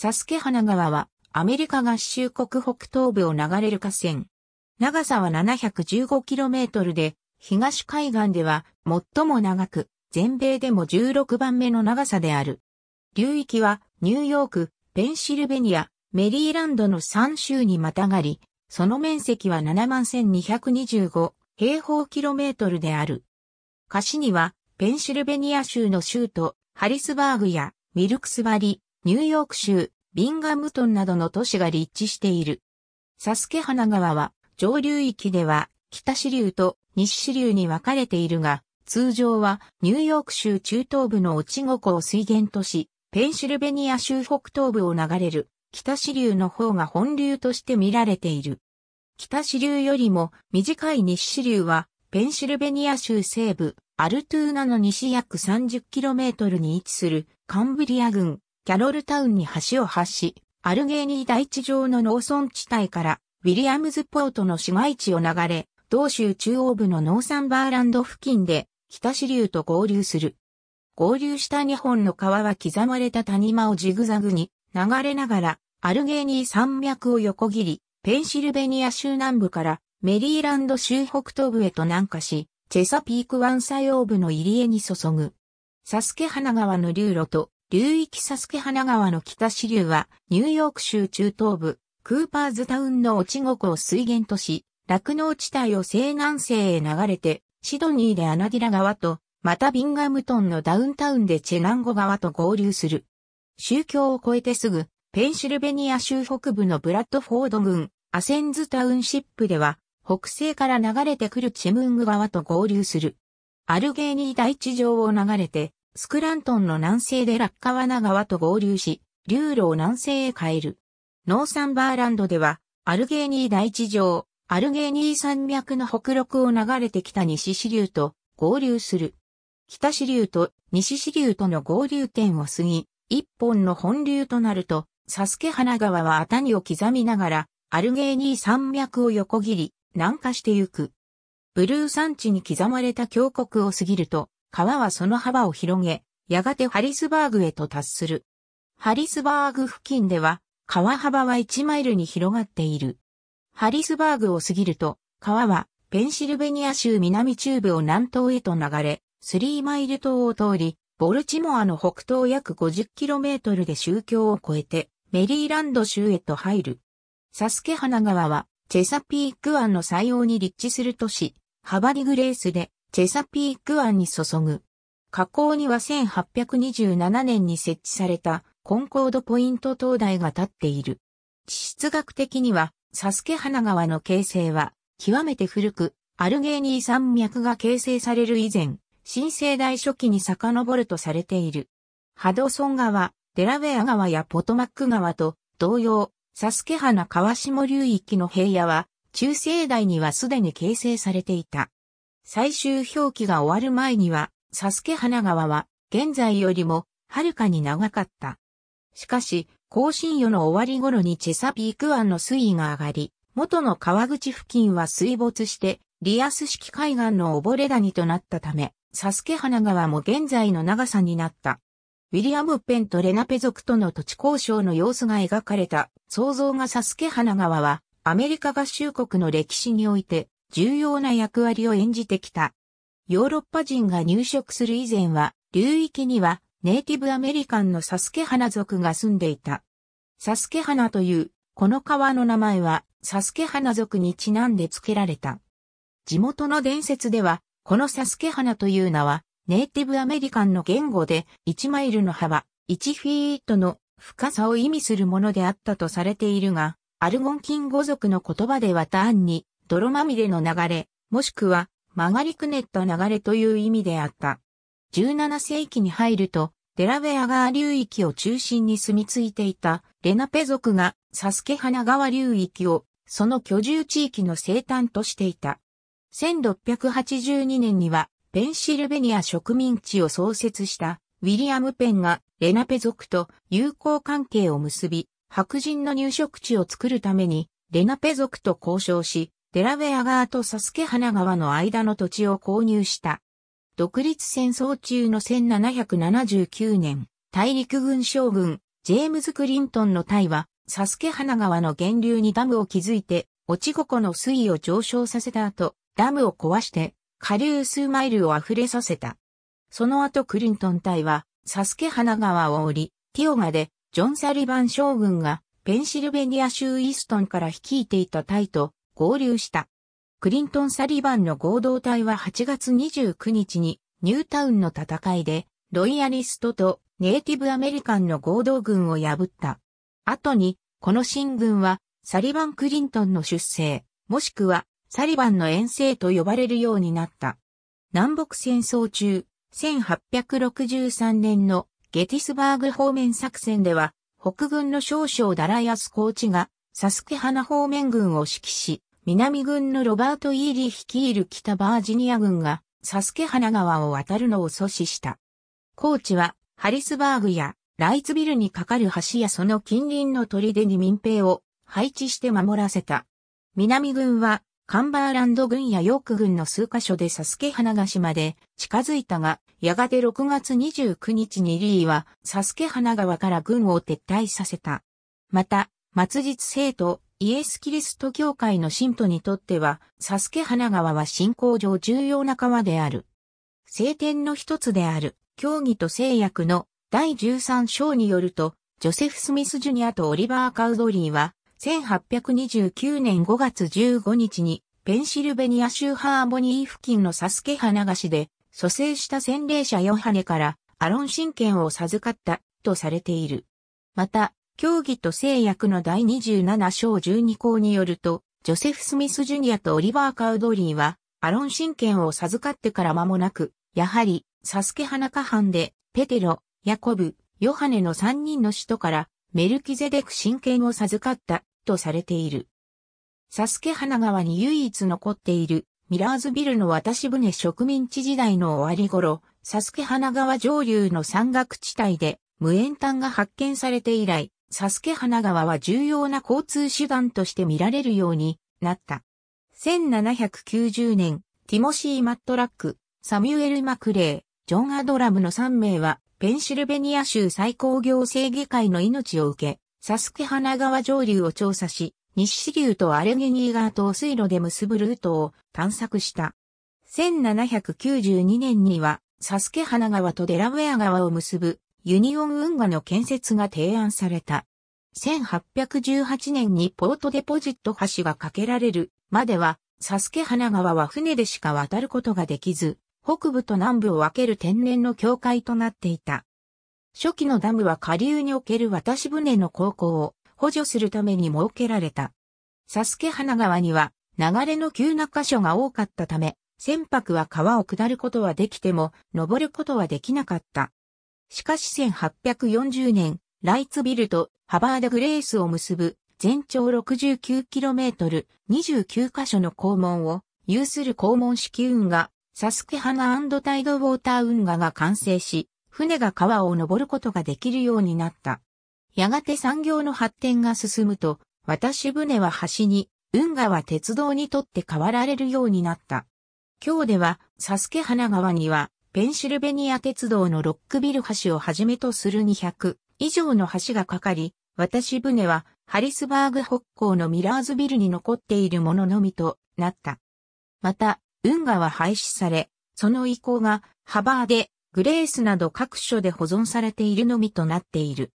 サスケ花川は、アメリカ合衆国北東部を流れる河川。長さは 715km で、東海岸では最も長く、全米でも16番目の長さである。流域はニューヨーク、ペンシルベニア、メリーランドの3州にまたがり、その面積は71,225平方キロメートルである。歌詞には、ペンシルベニア州の州都、ハリスバーグや、ミルクスバリ、ニューヨーク州、ビンガムトンなどの都市が立地している。サスケ花川は、上流域では、北支流と西支流に分かれているが、通常はニューヨーク州中東部のオチゴ湖を水源とし、ペンシルベニア州北東部を流れる北支流の方が本流として見られている。北支流よりも短い西支流はペンシルベニア州西部アルトゥーナの西約 30km に位置するカンブリア郡キャロルタウンに橋を発し、アルゲーニー大地上の農村地帯から、ウィリアムズポートの市街地を流れ、同州中央部のノーサンバーランド付近で、北支流と合流する。合流した2本の川は刻まれた谷間をジグザグに流れながら、アルゲーニー山脈を横切り、ペンシルベニア州南部からメリーランド州北東部へと南下し、チェサピーク湾西洋部の入り江に注ぐ。サスケ花川の流路と流域サスケ花川の北支流は、ニューヨーク州中東部、クーパーズタウンの落ち国を水源とし、酪農地帯を西南西へ流れて、シドニーでアナディラ川と、またビンガムトンのダウンタウンでチェナンゴ川と合流する。宗教を超えてすぐ、ペンシルベニア州北部のブラッドフォード郡、アセンズタウンシップでは、北西から流れてくるチェムング川と合流する。アルゲーニー大地上を流れて、スクラントンの南西でラッカワナ川と合流し、流路を南西へ変える。ノーサンバーランドでは、アルゲーニー大地上、アルゲーニー山脈の北陸を流れてきた西支流と合流する。北支流と西支流との合流点を過ぎ、一本の本流となると、サスケ花川は谷を刻みながら、アルゲーニー山脈を横切り、南下してゆく。ブルー山地に刻まれた峡谷を過ぎると、川はその幅を広げ、やがてハリスバーグへと達する。ハリスバーグ付近では、川幅は1マイルに広がっている。ハリスバーグを過ぎると、川はペンシルベニア州南中部を南東へと流れ、スリーマイル島を通り、ボルチモアの北東約5 0トルで宗教を越えて、メリーランド州へと入る。サスケ花川は、チェサピーク湾の採用に立地する都市、ハバリグレースで、チェサピーク湾に注ぐ。河口には1827年に設置されたコンコードポイント灯台が立っている。地質学的には、サスケ花川の形成は、極めて古く、アルゲーニー山脈が形成される以前、新生代初期に遡るとされている。ハドソン川、デラウェア川やポトマック川と同様、サスケ花川下流域の平野は、中生代にはすでに形成されていた。最終表記が終わる前には、サスケ花川は、現在よりも、はるかに長かった。しかし、更新夜の終わり頃にチェサピーク湾の水位が上がり、元の川口付近は水没して、リアス式海岸の溺れ谷となったため、サスケ花川も現在の長さになった。ウィリアム・ペンとレナペ族との土地交渉の様子が描かれた、想像がサスケ花川は、アメリカ合衆国の歴史において、重要な役割を演じてきた。ヨーロッパ人が入植する以前は、流域にはネイティブアメリカンのサスケ花族が住んでいた。サスケ花という、この川の名前は、サスケ花族にちなんで付けられた。地元の伝説では、このサスケ花という名は、ネイティブアメリカンの言語で、1マイルの幅、1フィートの深さを意味するものであったとされているが、アルゴンキン語族の言葉ではターンに、泥まみれの流れ、もしくは曲がりくねった流れという意味であった。17世紀に入ると、デラウェア川流域を中心に住み着いていたレナペ族がサスケ花川流域をその居住地域の生誕としていた。1682年にはペンシルベニア植民地を創設したウィリアム・ペンがレナペ族と友好関係を結び、白人の入植地を作るためにレナペ族と交渉し、デラウェア川とサスケ花川の間の土地を購入した。独立戦争中の1779年、大陸軍将軍、ジェームズ・クリントンの隊は、サスケ花川の源流にダムを築いて、落ちここの水位を上昇させた後、ダムを壊して、下流数マイルを溢れさせた。その後クリントン隊は、サスケ花川を降り、ティオガで、ジョン・サリバン将軍が、ペンシルベニア州イーストンから率いていた隊と、合流した。クリントン・サリバンの合同隊は8月29日にニュータウンの戦いでロイヤリストとネイティブアメリカンの合同軍を破った。後に、この新軍はサリバン・クリントンの出生、もしくはサリバンの遠征と呼ばれるようになった。南北戦争中、1863年のゲティスバーグ方面作戦では、北軍の少将ダライアスコーチが、サスケハナ方面軍を指揮し、南軍のロバート・イーリー率いる北バージニア軍が、サスケ花川を渡るのを阻止した。コーチは、ハリスバーグや、ライツビルに架かる橋やその近隣の砦に民兵を配置して守らせた。南軍は、カンバーランド軍やヨーク軍の数カ所でサスケ花ヶ島で近づいたが、やがて6月29日にリーはサスケ花川から軍を撤退させた。また、末日生徒、イエス・キリスト教会の信徒にとっては、サスケ花川は信仰上重要な川である。聖典の一つである、教義と聖約の第13章によると、ジョセフ・スミス・ジュニアとオリバー・カウドリーは、1829年5月15日に、ペンシルベニア州ハーモニー付近のサスケ花菓子で、蘇生した洗礼者ヨハネから、アロン神権を授かった、とされている。また、競技と制約の第27章12項によると、ジョセフ・スミス・ジュニアとオリバー・カウドリーは、アロン神権を授かってから間もなく、やはり、サスケ花カ藩で、ペテロ、ヤコブ、ヨハネの3人の使徒から、メルキゼデク神権を授かった、とされている。サスケ花川に唯一残っている、ミラーズビルの渡し船植民地時代の終わり頃、サスケ花川上流の山岳地帯で、無塩炭が発見されて以来、サスケ花川は重要な交通手段として見られるようになった。1790年、ティモシー・マットラック、サミュエル・マクレー、ジョン・アドラムの3名は、ペンシルベニア州最高行政議会の命を受け、サスケ花川上流を調査し、西支流とアレゲニー川と水路で結ぶルートを探索した。1792年には、サスケ花川とデラウェア川を結ぶユニオン運河の建設が提案された。1818年にポートデポジット橋が架けられるまでは、サスケ花川は船でしか渡ることができず、北部と南部を分ける天然の境界となっていた。初期のダムは下流における渡し船の航行を補助するために設けられた。サスケ花川には流れの急な箇所が多かったため、船舶は川を下ることはできても、登ることはできなかった。しかし1840年、ライツビルとハバード・グレースを結ぶ全長 69km、29カ所の肛門を有する肛門式運河、サスケハナタイドウォーター運河が完成し、船が川を登ることができるようになった。やがて産業の発展が進むと、渡し船は橋に、運河は鉄道にとって変わられるようになった。今日では、サスケ花川には、ペンシルベニア鉄道のロックビル橋をはじめとする200以上の橋がかかり、渡し船はハリスバーグ北港のミラーズビルに残っているもののみとなった。また、運河は廃止され、その遺構がハバーで、グレースなど各所で保存されているのみとなっている。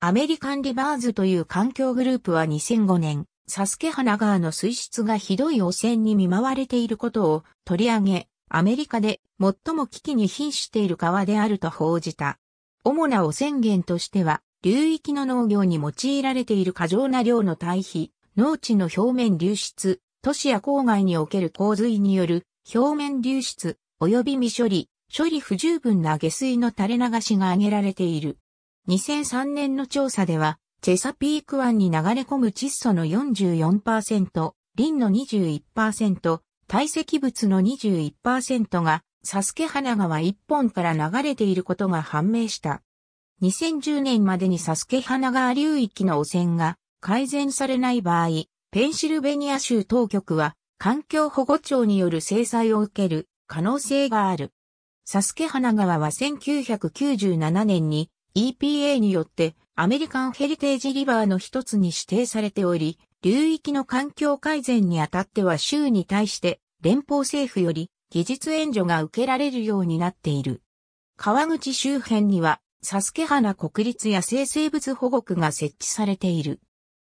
アメリカンリバーズという環境グループは2005年、サスケ花川の水質がひどい汚染に見舞われていることを取り上げ、アメリカで最も危機に瀕している川であると報じた。主な汚染源としては、流域の農業に用いられている過剰な量の堆肥、農地の表面流出、都市や郊外における洪水による表面流出、及び未処理、処理不十分な下水の垂れ流しが挙げられている。2003年の調査では、チェサピーク湾に流れ込む窒素の44%、リンの21%、堆積物の21%がサスケ花川一本から流れていることが判明した。2010年までにサスケ花川流域の汚染が改善されない場合、ペンシルベニア州当局は環境保護庁による制裁を受ける可能性がある。サスケ花川は1997年に EPA によってアメリカンヘリテージリバーの一つに指定されており、流域の環境改善にあたっては州に対して連邦政府より技術援助が受けられるようになっている。川口周辺には、サスケ花国立野生生物保護区が設置されている。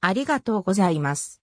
ありがとうございます。